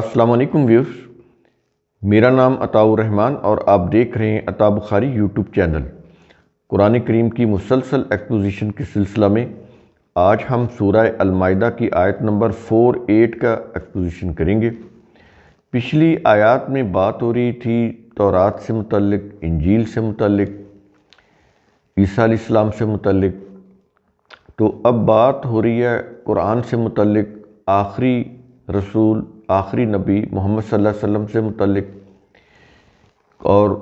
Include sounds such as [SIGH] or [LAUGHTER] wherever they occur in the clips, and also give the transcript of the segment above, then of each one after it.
वालेकुम व्यूर्स मेरा नाम रहमान और आप देख रहे हैं अता बुखारी यूट्यूब चैनल कुरान करीम की मुसलसल एक्सपोजिशन के सिलसिला में आज हम सूरह अलमायदा की आयत नंबर फ़ोर एट का एक्सपोजिशन करेंगे पिछली आयत में बात हो रही थी तौरात से मुतलक इंजील से मुतलक ईसा से मुतलक तो अब बात हो रही है कुरान से मुतलक आखिरी रसूल आखिरी नबी मोहम्मद सल्लल्लाहु अलैहि वसल्लम से मुतलक और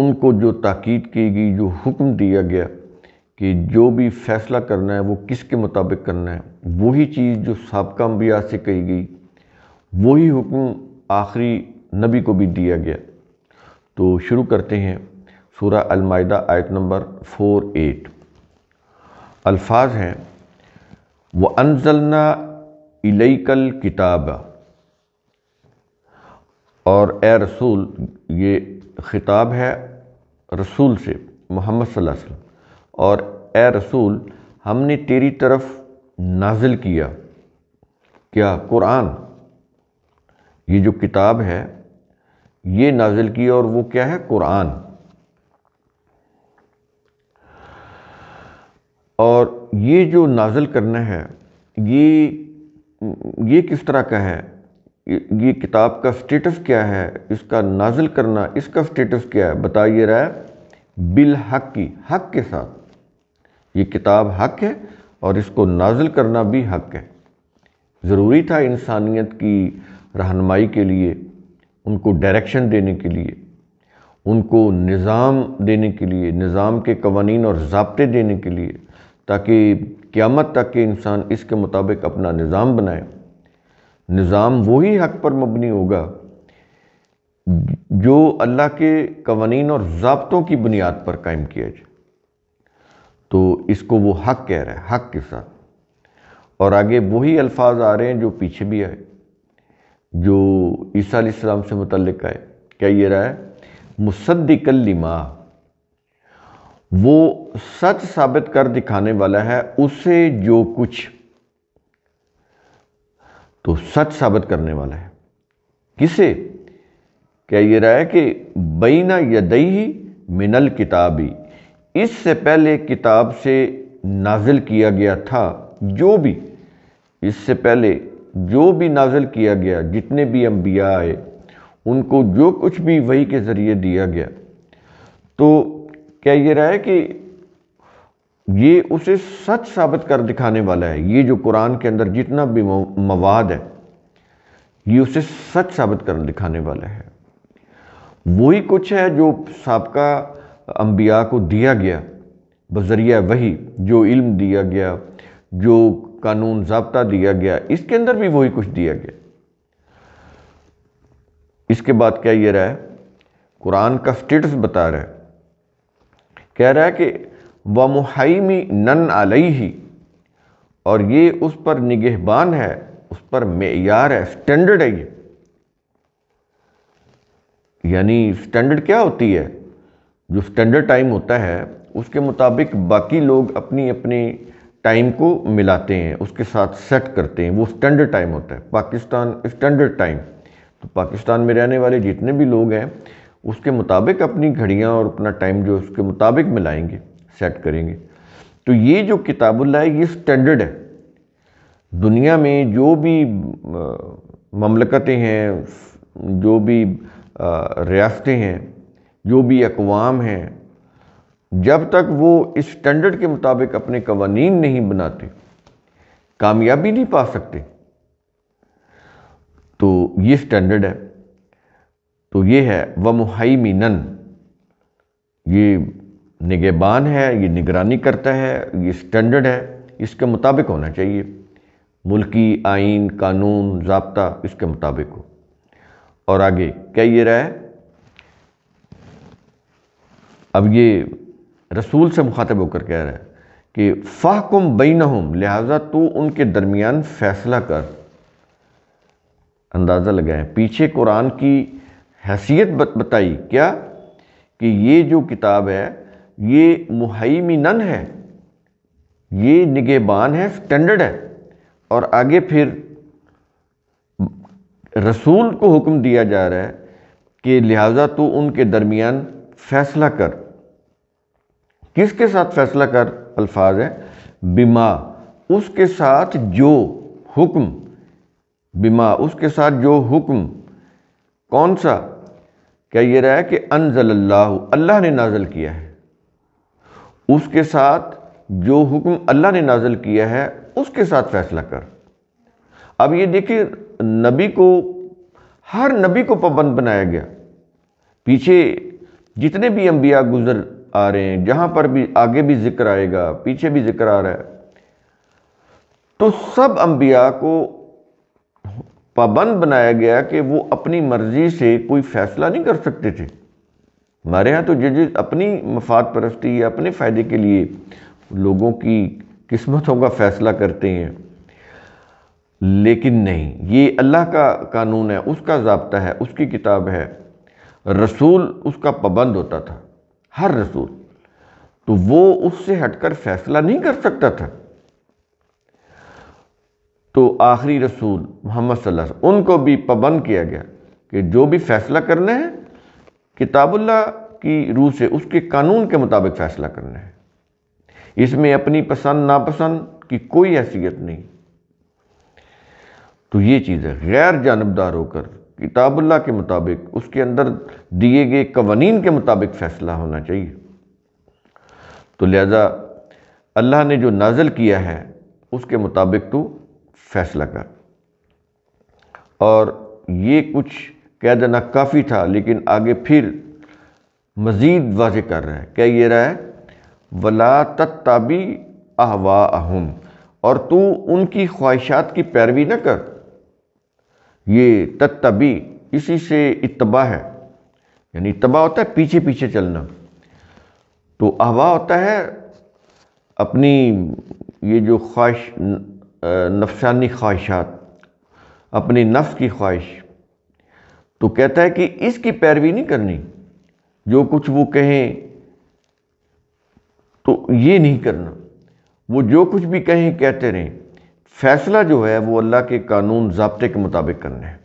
उनको जो ताक़ीद की गई जो हुक्म दिया गया कि जो भी फ़ैसला करना है वो किसके मुताबिक करना है वही चीज़ जो सबका अम्बिया से कही गई वही हुक्म आखिरी नबी को भी दिया गया तो शुरू करते हैं सूरा अलमायदा आयत नंबर फोर एट अल्फाज हैं व अनजलना इलेकल किताब और ए रसूल ये ख़िताब है रसूल से मोहम्मद सल्लल्लाहु अलैहि वसल्लम और ए रसूल हमने तेरी तरफ नाजिल किया क्या कुरान ये जो किताब है ये नाजिल की और वो क्या है कुरान और ये जो नाजिल करना है ये ये किस तरह का है ये किताब का स्टेटस क्या है इसका नाजिल करना इसका स्टेटस क्या है बताइए रहा है बिल हक की हक के साथ ये किताब हक है और इसको नाजिल करना भी हक है ज़रूरी था इंसानियत की रहनमाई के लिए उनको डायरेक्शन देने के लिए उनको निज़ाम देने के लिए निज़ाम के कवानीन और जबते देने के लिए ताकि क़्यामत तक के इंसान इसके मुताबिक अपना निज़ाम बनाए निज़ाम वही हक पर मबनी होगा जो अल्लाह के कवानीन और जबतों की बुनियाद पर कायम किया जाए तो इसको वो हक कह रहा है हक के साथ और आगे वही अल्फाज आ रहे हैं जो पीछे भी आए जो ईसा इस्लाम से मुतलक आए क्या ये रहा है मुसद्दिकल लिमा वो सच साबित कर दिखाने वाला है उसे जो कुछ तो सच साबित करने वाला है किसे कह ये रहा है कि बैना यदई मिनल किताबी इससे पहले किताब से नाजिल किया गया था जो भी इससे पहले जो भी नाजिल किया गया जितने भी अम्बिया आए उनको जो कुछ भी वही के ज़रिए दिया गया तो क्या ये रहा है कि ये उसे सच साबित कर दिखाने वाला है ये जो कुरान के अंदर जितना भी मवाद है ये उसे सच साबित कर दिखाने वाला है वही कुछ है जो सबका अम्बिया को दिया गया बजरिया वही जो इल्म दिया गया जो कानून जबता दिया गया इसके अंदर भी वही कुछ दिया गया इसके बाद क्या ये रहा है कुरान का स्टेटस बता रहा है कह रहा है कि व मुहैमी नन ही और ये उस पर निगहबान है उस पर मैार है स्टैंडर्ड है ये यानी स्टैंडर्ड क्या होती है जो स्टैंडर्ड टाइम होता है उसके मुताबिक बाकी लोग अपनी अपनी टाइम को मिलाते हैं उसके साथ सेट करते हैं वो स्टैंडर्ड टाइम होता है पाकिस्तान स्टैंडर्ड टाइम तो पाकिस्तान में रहने वाले जितने भी लोग हैं उसके मुताबिक अपनी घड़ियाँ और अपना टाइम जो उसके मुताबिक मिलाएंगे सेट करेंगे तो ये जो किताबुल्ला है ये स्टैंडर्ड है दुनिया में जो भी ममलकतें हैं जो भी रियासतें हैं जो भी अकवाम हैं जब तक वो इस स्टैंडर्ड के मुताबिक अपने कवानीन नहीं बनाते कामयाबी नहीं पा सकते तो ये स्टैंडर्ड है तो ये है व मुहैमिनन ये निगेबान है ये निगरानी करता है ये स्टैंडर्ड है इसके मुताबिक होना चाहिए मुल्की आइन कानून जबता इसके मुताबिक हो और आगे क्या ये रहा है अब ये रसूल से मुखातब होकर कह रहा है कि फ़ाहकुम बैन हम लिहाजा तो उनके दरमियान फ़ैसला कर अंदाज़ा लगाएं पीछे कुरान की हैसियत बताई क्या कि ये जो किताब है ये मुहैमिनन है ये निगेबान है स्टैंडर्ड है और आगे फिर रसूल को हुक्म दिया जा रहा है कि लिहाजा तो उनके दरमियान फैसला कर किसके साथ फैसला कर अल्फाज है बीमा उसके साथ जो हुक्म बिमा उसके साथ जो हुक्म कौन सा क्या ये रहा है कि अनजल्ला अल्लाह ने नाजल किया है उसके साथ जो हुक्म अल्लाह ने नाजल किया है उसके साथ फैसला कर अब ये देखिए नबी को हर नबी को पाबंद बनाया गया पीछे जितने भी अम्बिया गुजर आ रहे हैं जहाँ पर भी आगे भी जिक्र आएगा पीछे भी जिक्र आ रहा है तो सब अम्बिया को पाबंद बनाया गया कि वो अपनी मर्जी से कोई फैसला नहीं कर सकते थे हमारे यहाँ तो जजेस अपनी मफाद परस्ती या अपने फ़ायदे के लिए लोगों की किस्मतों का फ़ैसला करते हैं लेकिन नहीं ये अल्लाह का कानून है उसका जबता है उसकी किताब है रसूल उसका पाबंद होता था हर रसूल तो वो उससे हटकर फैसला नहीं कर सकता था तो आखिरी रसूल मोहम्मद सल्लल्लाहु अलैहि वसल्लम उनको भी पाबंद किया गया कि जो भी फैसला करना है किताबुल्ला की रूह से उसके कानून के मुताबिक फ़ैसला करना है इसमें अपनी पसंद नापसंद की कोई हैसियत नहीं तो ये चीज़ है गैर जानबदार होकर किताबुल्ला के मुताबिक उसके अंदर दिए गए कवानीन के मुताबिक फ़ैसला होना चाहिए तो लिहाजा अल्लाह ने जो नाजल किया है उसके मुताबिक तो फैसला कर और ये कुछ कह देना काफ़ी था लेकिन आगे फिर मज़ीद वाज कर रहा है कह ये रहा है वला तत्ताबी अहवा अहम और तू उनकी ख्वाहिशात की पैरवी न कर ये तत्तबी इसी से इतबा है यानी इतबा होता है पीछे पीछे चलना तो अहवा होता है अपनी ये जो ख्वाहिश नफसानी ख्वाहिशात अपनी नफ़ की ख्वाहिश तो कहता है कि इसकी पैरवी नहीं करनी जो कुछ वो कहें तो ये नहीं करना वो जो कुछ भी कहें कहते रहें फैसला जो है वो अल्लाह के कानून जबते के मुताबिक करना है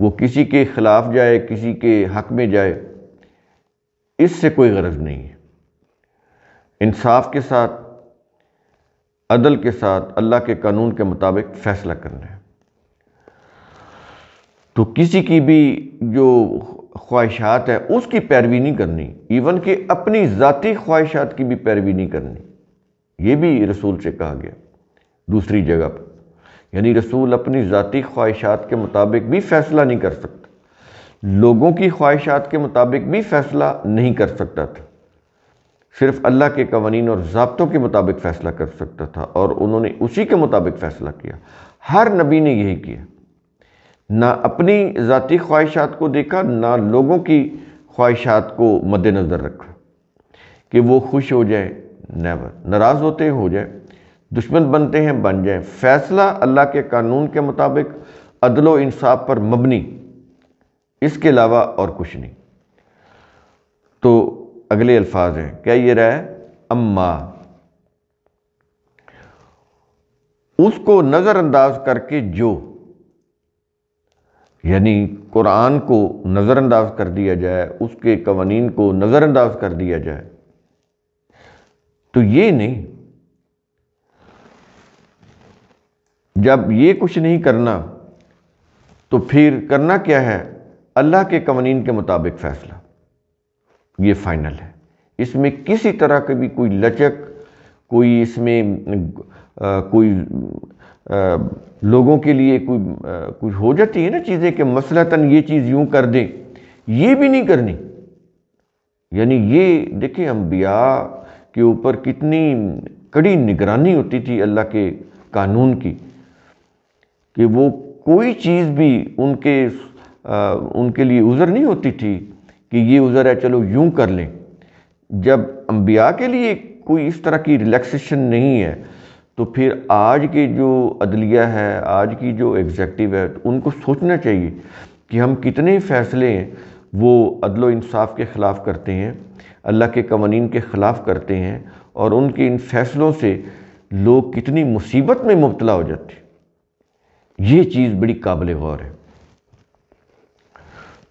वो किसी के ख़िलाफ़ जाए किसी के हक में जाए इससे कोई गरज नहीं है इंसाफ के साथ अदल के साथ अल्लाह के कानून के मुताबिक फ़ैसला करना है तो किसी की भी जो ख्वाहिशात है उसकी पैरवी नहीं करनी इवन कि अपनी ज़ाती ख्वाहिशात की भी पैरवी नहीं करनी ये भी रसूल से कहा गया दूसरी जगह पर यानी रसूल अपनी ज़ाती ख्वाहिशात के मुताबिक भी फ़ैसला नहीं कर सकता लोगों की ख्वाहिशात के मुताबिक भी फ़ैसला नहीं कर सकता था सिर्फ अल्लाह के कवानीन और जबतों के मुताबिक फ़ैसला कर सकता था और उन्होंने उसी के मुताबिक फ़ैसला किया हर नबी ने यही किया ना अपनी ज़ाती ख्वाहिशात को देखा ना लोगों की ख्वाहिशात को मद्दनज़र रखा कि वो खुश हो जाए नेवर नाराज़ होते हैं हो जाए दुश्मन बनते हैं बन जाए फ़ैसला अल्लाह के कानून के मुताबिक अदलो इंसाफ पर मबनी इसके अलावा और कुछ नहीं तो अगले अल्फाज हैं क्या ये रहा है अम्मा उसको नज़रअंदाज करके जो यानी कुरान को नज़रअंदाज कर दिया जाए उसके कवानीन को नज़रअंदाज कर दिया जाए तो ये नहीं जब ये कुछ नहीं करना तो फिर करना क्या है अल्लाह के कवानीन के मुताबिक फ़ैसला ये फ़ाइनल है इसमें किसी तरह का भी कोई लचक कोई इसमें आ, कोई आ, लोगों के लिए कोई कुछ हो जाती है ना चीज़ें कि मसलतन ये चीज़ यूं कर दें ये भी नहीं करनी यानी ये देखें अम्बिया के ऊपर कितनी कड़ी निगरानी होती थी अल्लाह के कानून की कि वो कोई चीज़ भी उनके आ, उनके लिए उज़र नहीं होती थी कि ये उज़र है चलो यूं कर लें जब अम्बिया के लिए कोई इस तरह की रिलैक्सेशन नहीं है तो फिर आज की जो अदलिया है आज की जो एग्जेक्टिव है तो उनको सोचना चाहिए कि हम कितने फ़ैसले वो अदल इंसाफ के ख़िलाफ़ करते हैं अल्लाह के कवानीन के ख़िलाफ़ करते हैं और उनके इन फ़ैसलों से लोग कितनी मुसीबत में मुबतला हो जाते ये चीज़ बड़ी काबिल गौर है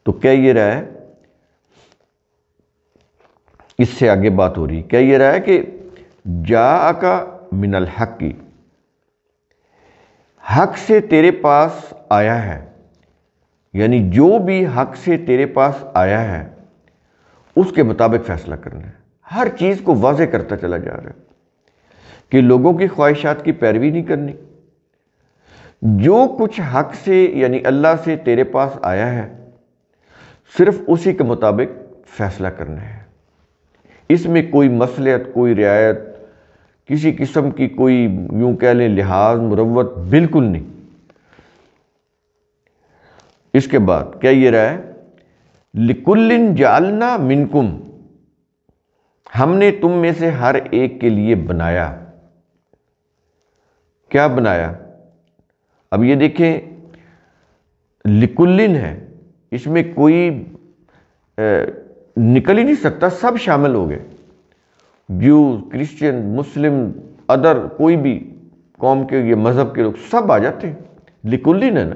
तो क्या ये रहा है इससे आगे बात हो रही क्या ये रहा है कि जा का मिनल हक की हक से तेरे पास आया है यानी जो भी हक से तेरे पास आया है उसके मुताबिक फैसला करना है हर चीज़ को वाजे करता चला जा रहा है कि लोगों की ख्वाहिशात की पैरवी नहीं करनी जो कुछ हक से यानी अल्लाह से तेरे पास आया है सिर्फ उसी के मुताबिक फैसला करना है इसमें कोई मसलियत कोई रियायत किसी किस्म की कोई यूं कह लें लिहाज मुरवत बिल्कुल नहीं इसके बाद क्या ये रहा है लिकुल्लिन जालना मिनकुम हमने तुम में से हर एक के लिए बनाया क्या बनाया अब ये देखें लिकुल्लिन है इसमें कोई निकल ही नहीं सकता सब शामिल हो गए ज्यूज क्रिश्चियन मुस्लिम अदर कोई भी कौम के ये मज़हब के लोग सब आ जाते हैं लिकुल्ली ने ना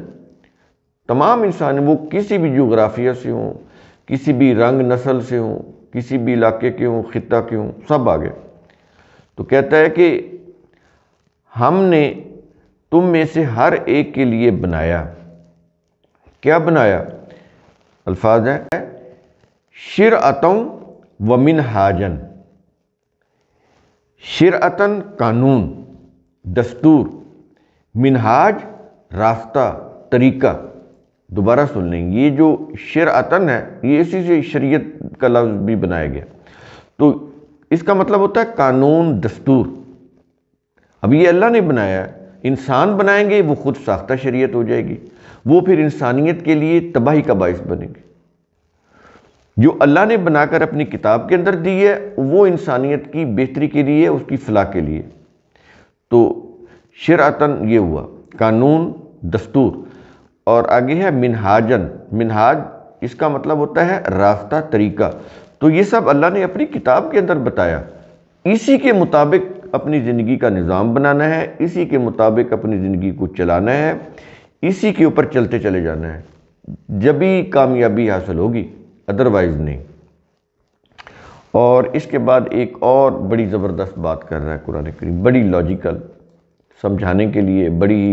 तमाम इंसान वो किसी भी जोग्राफिया से हों किसी भी रंग नस्ल से हों किसी भी इलाके के हों ख़त्ता के हों सब आ गए तो कहता है कि हमने तुम में से हर एक के लिए बनाया क्या बनाया अल्फाज है शिर अतों व मिन हाजन शरातन कानून दस्तूर मिनहाज रास्ता तरीका दोबारा सुन लेंगे ये जो शरातन है ये इसी से शरीयत का लफ्ज़ भी बनाया गया तो इसका मतलब होता है कानून दस्तूर अब ये अल्लाह ने बनाया है इंसान बनाएंगे वो खुद साख्ता शरीयत हो जाएगी वो फिर इंसानियत के लिए तबाही का बायस बनेंगे जो अल्लाह ने बनाकर अपनी किताब के अंदर दी है वो इंसानियत की बेहतरी के लिए उसकी फलाह के लिए तो शरातन ये हुआ कानून दस्तूर और आगे है मिनहाजन मिनहाज इसका मतलब होता है रास्ता तरीका तो ये सब अल्लाह ने अपनी किताब के अंदर बताया इसी के मुताबिक अपनी ज़िंदगी का निज़ाम बनाना है इसी के मुताबिक अपनी ज़िंदगी को चलाना है इसी के ऊपर चलते चले जाना है जब ही कामयाबी हासिल होगी अदरवाइज नहीं और इसके बाद एक और बड़ी ज़बरदस्त बात कर रहा है कुरान करीम बड़ी लॉजिकल समझाने के लिए बड़ी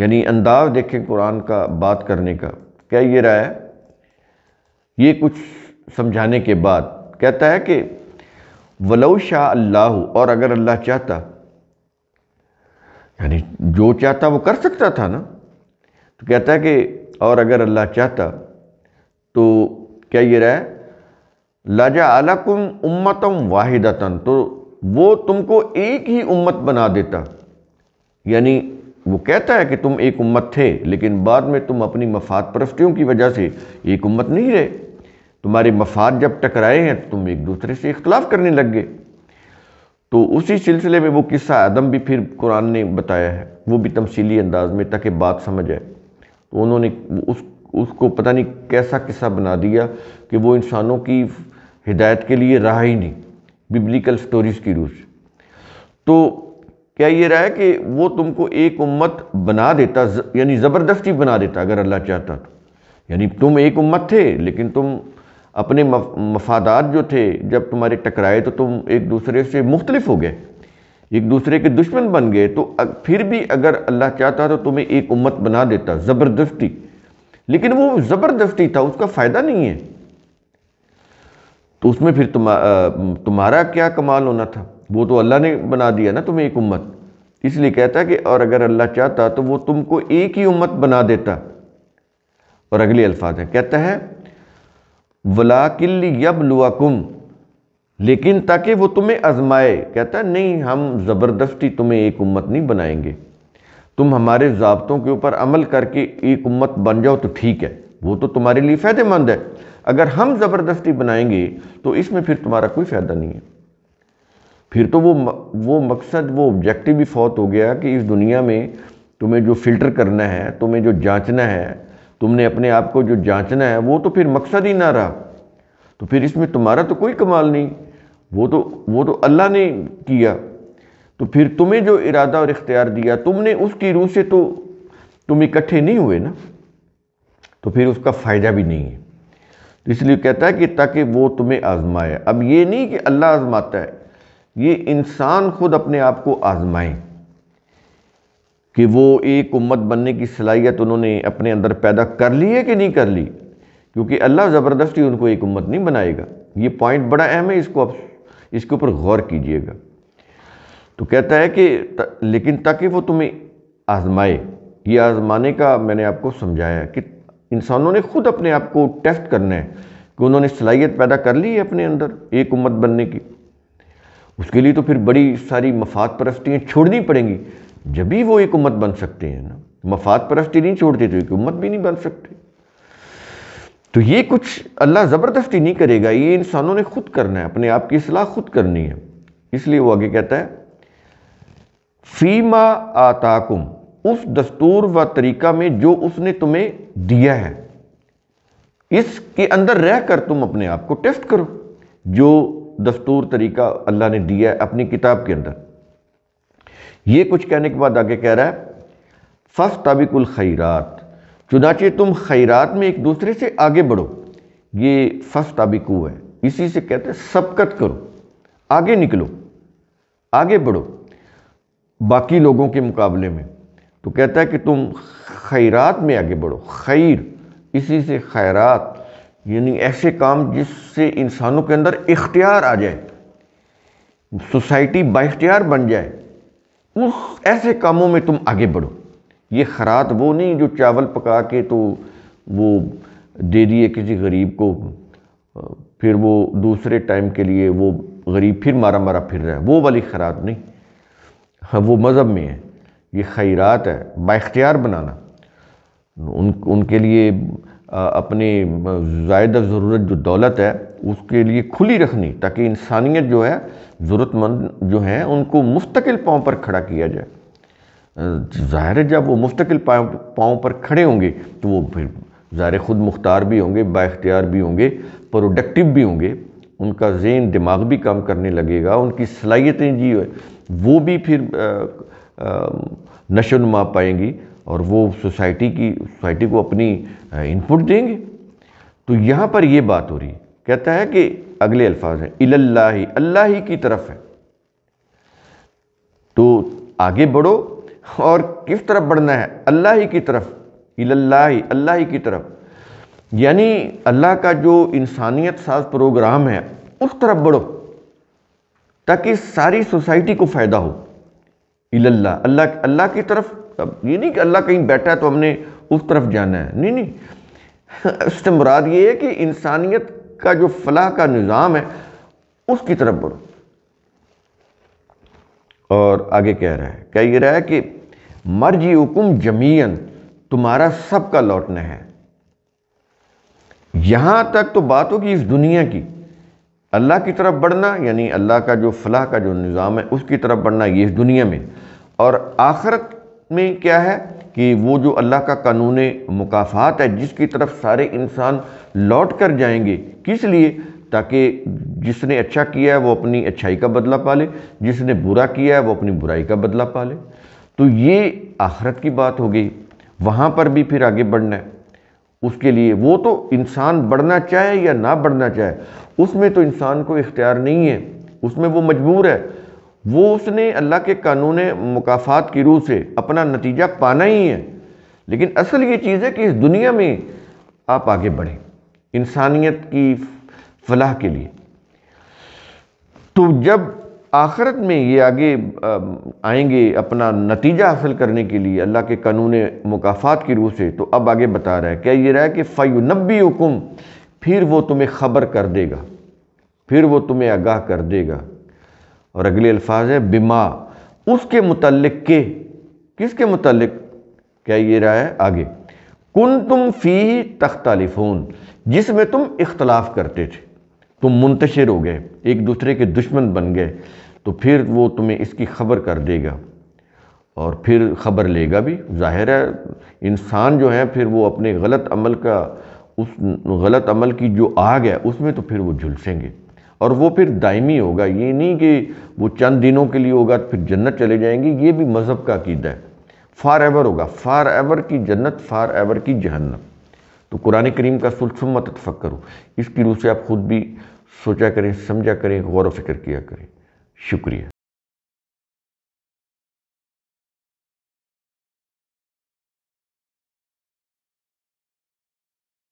यानी अंदाज देखें कुरान का बात करने का क्या ये रहा है ये कुछ समझाने के बाद कहता है कि वलो शाह अल्लाह और अगर अल्लाह चाहता यानी जो चाहता वो कर सकता था ना तो कहता है कि और अगर अल्लाह चाहता तो क्या ये रहा है लजा अलकुम उम्मतम वाहिदतन तो वो तुमको एक ही उम्मत बना देता यानी वो कहता है कि तुम एक उम्मत थे लेकिन बाद में तुम अपनी मफाद परस्तियों की वजह से एक उम्मत नहीं रहे तुम्हारे मफाद जब टकराए हैं तो तुम एक दूसरे से इख्तलाफ करने लग गए तो उसी सिलसिले में वो किस्सा आदम भी फिर कुरान ने बताया है वो भी तमसीली अंदाज में ताकि बात समझ आए तो उन्होंने उस उसको पता नहीं कैसा किस्सा बना दिया कि वो इंसानों की हिदायत के लिए रहा ही नहीं बिब्लिकल स्टोरीज़ की रूह से तो क्या ये रहा है कि वो तुमको एक उम्मत बना देता यानी ज़बरदस्ती बना देता अगर अल्लाह चाहता तो यानी तुम एक उम्मत थे लेकिन तुम अपने मफादात जो थे जब तुम्हारे टकराए तो तुम एक दूसरे से मुख्तलिफ हो गए एक दूसरे के दुश्मन बन गए तो फिर भी अगर अल्लाह चाहता तो तुम्हें एक उम्मत बना देता ज़बरदस्ती लेकिन वो ज़बरदस्ती था उसका फ़ायदा नहीं है तो उसमें फिर तुम तुम्हारा क्या कमाल होना था वो तो अल्लाह ने बना दिया ना तुम्हें एक उम्मत इसलिए कहता कि और अगर अल्लाह चाहता तो वो तुमको एक ही उम्मत बना देता और अगले अल्फाज है कहता है वलाकिल यब लेकिन ताकि वो तुम्हें आजमाए कहता नहीं हम ज़बरदस्ती तुम्हें एक उम्मत नहीं बनाएंगे तुम हमारे जबतों के ऊपर अमल करके एक उम्मत बन जाओ तो ठीक है वो तो तुम्हारे लिए फ़ायदेमंद है अगर हम ज़बरदस्ती बनाएंगे तो इसमें फिर तुम्हारा कोई फ़ायदा नहीं है फिर तो वो वो मकसद वो ऑब्जेक्टिव भी फौत हो गया कि इस दुनिया में तुम्हें जो फ़िल्टर करना है तुम्हें जो जांचना है तुमने अपने आप को जो जांचना है वो तो फिर मकसद ही ना रहा तो फिर इसमें तुम्हारा तो कोई कमाल नहीं वो तो वो तो अल्लाह ने किया तो फिर तुम्हें जो इरादा और इख्तियार दिया तुमने उसकी रूह से तो तुम इकट्ठे नहीं हुए ना तो फिर उसका फ़ायदा भी नहीं है तो इसलिए कहता है कि ताकि वो तुम्हें आजमाए अब ये नहीं कि अल्लाह आजमाता है ये इंसान खुद अपने आप को आजमाए कि वो एक उम्मत बनने की सलाहियत उन्होंने अपने अंदर पैदा कर ली है कि नहीं कर ली क्योंकि अल्लाह ज़बरदस्ती उनको एक उम्मत नहीं बनाएगा ये पॉइंट बड़ा अहम है इसको आप इसके ऊपर गौर कीजिएगा तो कहता है कि त, लेकिन ताकि वो तुम्हें आजमाए ये आजमाने का मैंने आपको समझाया कि इंसानों ने खुद अपने आप को टेस्ट करना है कि उन्होंने सलाहियत पैदा कर ली है अपने अंदर एक उम्मत बनने की उसके लिए तो फिर बड़ी सारी मफाद परस्तियाँ छोड़नी पड़ेंगी जब भी वो एक उम्मत बन सकते हैं ना मफाद परस्ती नहीं छोड़ते तो एक उम्मत भी नहीं बन सकती तो ये कुछ अल्लाह ज़बरदस्ती नहीं करेगा ये इंसानों ने खुद करना है अपने आप की असलाह खुद करनी है इसलिए वो आगे कहता है फीमा आताकुम उस दस्तूर व तरीका में जो उसने तुम्हें दिया है इसके अंदर रह कर तुम अपने आप को टेस्ट करो जो दस्तूर तरीका अल्लाह ने दिया है अपनी किताब के अंदर ये कुछ कहने के बाद आगे कह रहा है फस ताबिकुल खैरात चुनाचे तुम खैरात में एक दूसरे से आगे बढ़ो ये फस ताबिकू है इसी से कहते हैं सबकत करो आगे निकलो आगे बढ़ो बाकी लोगों के मुकाबले में तो कहता है कि तुम खैरात में आगे बढ़ो खैर इसी से खैरात यानी ऐसे काम जिससे इंसानों के अंदर इख्तियार आ जाए सोसाइटी बाख्तियार बन जाए उस ऐसे कामों में तुम आगे बढ़ो ये खरात वो नहीं जो चावल पका के तो वो दे दिए किसी गरीब को फिर वो दूसरे टाइम के लिए वो गरीब फिर मारा मारा फिर रहा है वो वाली खरात नहीं हाँ, वो मज़हब में है ये खैरात है बाख्तियार बनाना उन उनके लिए अपने जायदा ज़रूरत जो दौलत है उसके लिए खुली रखनी ताकि इंसानियत जो है ज़रूरतमंद जो हैं उनको मुस्तकिल पाँव पर खड़ा किया जाए ज़ाहिर जब वो मुस्तकिल पाँव पर खड़े होंगे तो वो फिर ज़ाहिर ख़ुद मुख्तार भी होंगे बाख्तियार भी होंगे प्रोडक्टिव भी होंगे उनका जेन दिमाग भी काम करने लगेगा उनकी सलाहियतें जी वो भी फिर नशो नुमा पाएंगी और वो सोसाइटी की सोसाइटी को अपनी इनपुट देंगे तो यहाँ पर ये बात हो रही कहता है कि अगले अल्फाज हैं इल्ला ही अल्लाह ही की तरफ है तो आगे बढ़ो और किस तरफ बढ़ना है अल्लाह ही की तरफ इल्ला ही अल्लाह ही की तरफ यानी अल्लाह का जो इंसानियत साज प्रोग्राम है उस तरफ बढ़ो ताकि सारी सोसाइटी को फ़ायदा हो इल्ला अल्लाह अल्लाह की तरफ अब ये नहीं कि अल्लाह कहीं बैठा है तो हमने उस तरफ जाना है नहीं नहीं उससे [LAUGHS] मुराद ये है कि इंसानियत का जो फलाह का निज़ाम है उसकी तरफ बढ़ो और आगे कह रहा है कह ये रहा है कि मर्जी हुकुम जमीयन तुम्हारा सबका लौटना है यहां तक तो बात होगी इस दुनिया की अल्लाह की तरफ बढ़ना यानी अल्लाह का जो फलाह का जो निज़ाम है उसकी तरफ बढ़ना ये इस दुनिया में और आखरत में क्या है कि वो जो अल्लाह का कानून मुकाफ़ात है जिसकी तरफ सारे इंसान लौट कर जाएंगे किस लिए ताकि जिसने अच्छा किया है वो अपनी अच्छाई का बदला पा ले जिसने बुरा किया है वो अपनी बुराई का बदला पा ले तो ये आखरत की बात हो गई वहाँ पर भी फिर आगे बढ़ना है उसके लिए वो तो इंसान बढ़ना चाहे या ना बढ़ना चाहे उसमें तो इंसान को इख्तियार नहीं है उसमें वो मजबूर है वो उसने अल्लाह के कानून मुकाफ़ात की रूह से अपना नतीजा पाना ही है लेकिन असल ये चीज़ है कि इस दुनिया में आप आगे बढ़ें इंसानियत की फलाह के लिए तो जब आखरत में ये आगे आएंगे अपना नतीजा हासिल करने के लिए अल्लाह के कानून मुकाफ़ात की रूह से तो अब आगे बता रहा है क्या ये रहा है कि नबी हुकुम फिर वो तुम्हें ख़बर कर देगा फिर वो तुम्हें आगाह कर देगा और अगले अल्फाज है बिमा उसके मुतल के किसके मतलब क्या ये रहा है आगे कुन तुम फ़ी तख्तालिफोन जिसमें तुम इख्तलाफ करते थे तुम मुंतशिर हो गए एक दूसरे के दुश्मन बन गए तो फिर वो तुम्हें इसकी खबर कर देगा और फिर ख़बर लेगा भी जाहिर है इंसान जो है फिर वो अपने गलत अमल का उस गलत अमल की जो आग है उसमें तो फिर वो झुलसेंगे और वो फिर दायमी होगा ये नहीं कि वो चंद दिनों के लिए होगा तो फिर जन्नत चले जाएंगे ये भी मज़हब का अकीदा है फ़ार एवर होगा फ़ार एवर की जन्नत फ़ार एवर की जहन्नम तो कुरान करीम का सुलसमत फ़क्र हो इसकी रूह से आप ख़ुद भी सोचा करें समझा करें गौर व फिक्र किया करें शुक्रिया